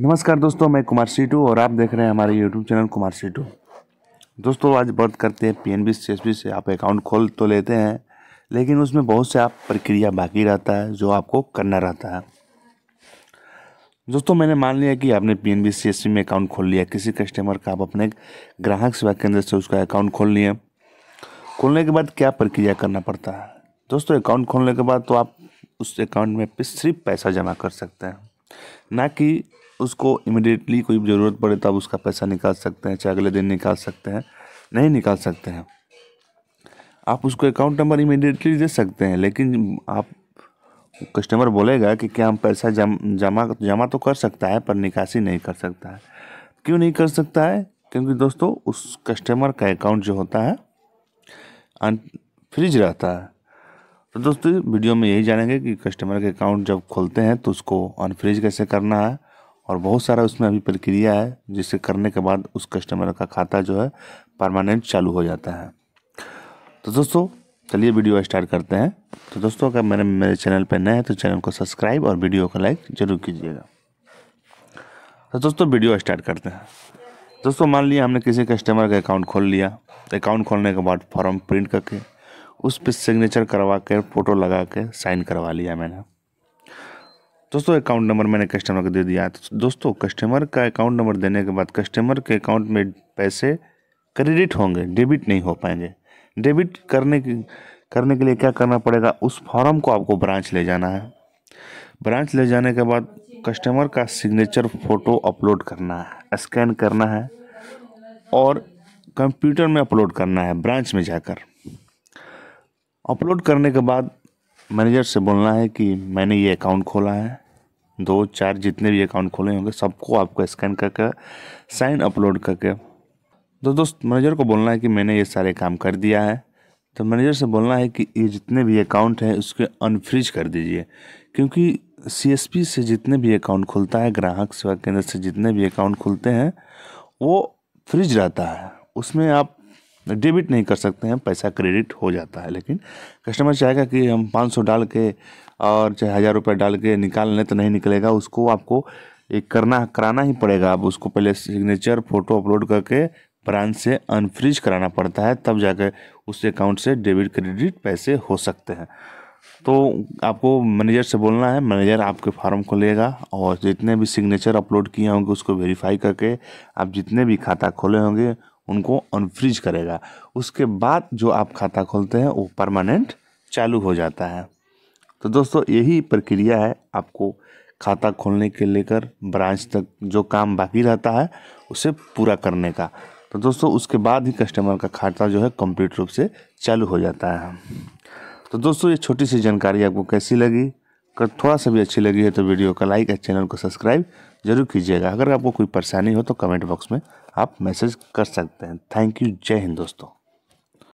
नमस्कार दोस्तों मैं कुमार सीटू और आप देख रहे हैं हमारे यूट्यूब चैनल कुमार सीटू दोस्तों आज बात करते हैं पीएनबी सीएसबी से आप अकाउंट खोल तो लेते हैं लेकिन उसमें बहुत से आप प्रक्रिया बाकी रहता है जो आपको करना रहता है दोस्तों मैंने मान लिया कि आपने पी एन में अकाउंट खोल लिया किसी कस्टमर का आप अपने ग्राहक सेवा केंद्र से उसका अकाउंट खोल लिए खोलने के बाद क्या प्रक्रिया करना पड़ता है दोस्तों अकाउंट खोलने के बाद तो आप उस अकाउंट में सिर्फ पैसा जमा कर सकते हैं ना कि उसको इमिडिएटली कोई ज़रूरत पड़े तब उसका पैसा निकाल सकते हैं चाहे अगले दिन निकाल सकते हैं नहीं निकाल सकते हैं आप उसको अकाउंट नंबर इमिडिएटली दे सकते हैं लेकिन आप कस्टमर बोलेगा कि क्या हम पैसा जम जमा जमा तो कर सकता है पर निकासी नहीं कर सकता है क्यों नहीं कर सकता है क्योंकि दोस्तों उस कस्टमर का अकाउंट जो होता है फ्रिज रहता है तो दोस्तों वीडियो में यही जानेंगे कि कस्टमर के अकाउंट जब खोलते हैं तो उसको अनफ्रिज कैसे करना है और बहुत सारा उसमें अभी प्रक्रिया है जिसे करने के बाद उस कस्टमर का खाता जो है परमानेंट चालू हो जाता है तो दोस्तों चलिए वीडियो स्टार्ट करते हैं तो दोस्तों अगर मेरे मेरे चैनल पर नए हैं तो चैनल को सब्सक्राइब और वीडियो को लाइक ज़रूर कीजिएगा तो दोस्तों वीडियो स्टार्ट करते हैं दोस्तों मान लिया हमने किसी कस्टमर का अकाउंट खोल लिया अकाउंट खोलने के बाद फॉर्म प्रिंट करके उस पर सिग्नेचर करवा कर फ़ोटो लगा के साइन करवा लिया मैंने दोस्तों अकाउंट नंबर मैंने कस्टमर को दे दिया तो दोस्तों कस्टमर का अकाउंट नंबर देने के बाद कस्टमर के अकाउंट में पैसे क्रेडिट होंगे डेबिट नहीं हो पाएंगे डेबिट करने के करने के लिए क्या करना पड़ेगा उस फॉर्म को आपको ब्रांच ले जाना है ब्रांच ले जाने के बाद कस्टमर का सिग्नेचर फ़ोटो अपलोड करना है स्कैन करना है और कंप्यूटर में अपलोड करना है ब्रांच में जाकर अपलोड करने के बाद मैनेजर से बोलना है कि मैंने ये अकाउंट खोला है दो चार जितने भी अकाउंट खोले होंगे सबको आपको स्कैन करके साइन अपलोड करके तो दोस्त मैनेजर को बोलना है कि मैंने ये सारे काम कर दिया है तो मैनेजर से बोलना है कि ये जितने भी अकाउंट हैं उसके अनफ्रिज कर दीजिए क्योंकि सी से जितने भी अकाउंट खुलता है ग्राहक सेवा केंद्र से जितने भी अकाउंट खुलते हैं वो फ्रिज रहता है उसमें आप डेबिट नहीं कर सकते हैं पैसा क्रेडिट हो जाता है लेकिन कस्टमर चाहेगा कि हम पाँच सौ डाल के और चाहे हज़ार रुपये डाल के निकाल लें तो नहीं निकलेगा उसको आपको एक करना कराना ही पड़ेगा आप उसको पहले सिग्नेचर फ़ोटो अपलोड करके ब्रांच से अनफ्रिज कराना पड़ता है तब जाकर उस अकाउंट से डेबिट क्रेडिट पैसे हो सकते हैं तो आपको मैनेजर से बोलना है मैनेजर आपके फॉर्म को लेगा और जितने भी सिग्नेचर अपलोड किए होंगे उसको वेरीफाई करके आप जितने भी खाता खोले होंगे उनको अनफ्रीज करेगा उसके बाद जो आप खाता खोलते हैं वो परमानेंट चालू हो जाता है तो दोस्तों यही प्रक्रिया है आपको खाता खोलने के लेकर ब्रांच तक जो काम बाकी रहता है उसे पूरा करने का तो दोस्तों उसके बाद ही कस्टमर का खाता जो है कंप्लीट रूप से चालू हो जाता है तो दोस्तों ये छोटी सी जानकारी आपको कैसी लगी अगर थोड़ा सा भी अच्छी लगी है तो वीडियो का लाइक और चैनल को सब्सक्राइब जरूर कीजिएगा अगर आपको कोई परेशानी हो तो कमेंट बॉक्स में आप मैसेज कर सकते हैं थैंक यू जय हिंद दोस्तों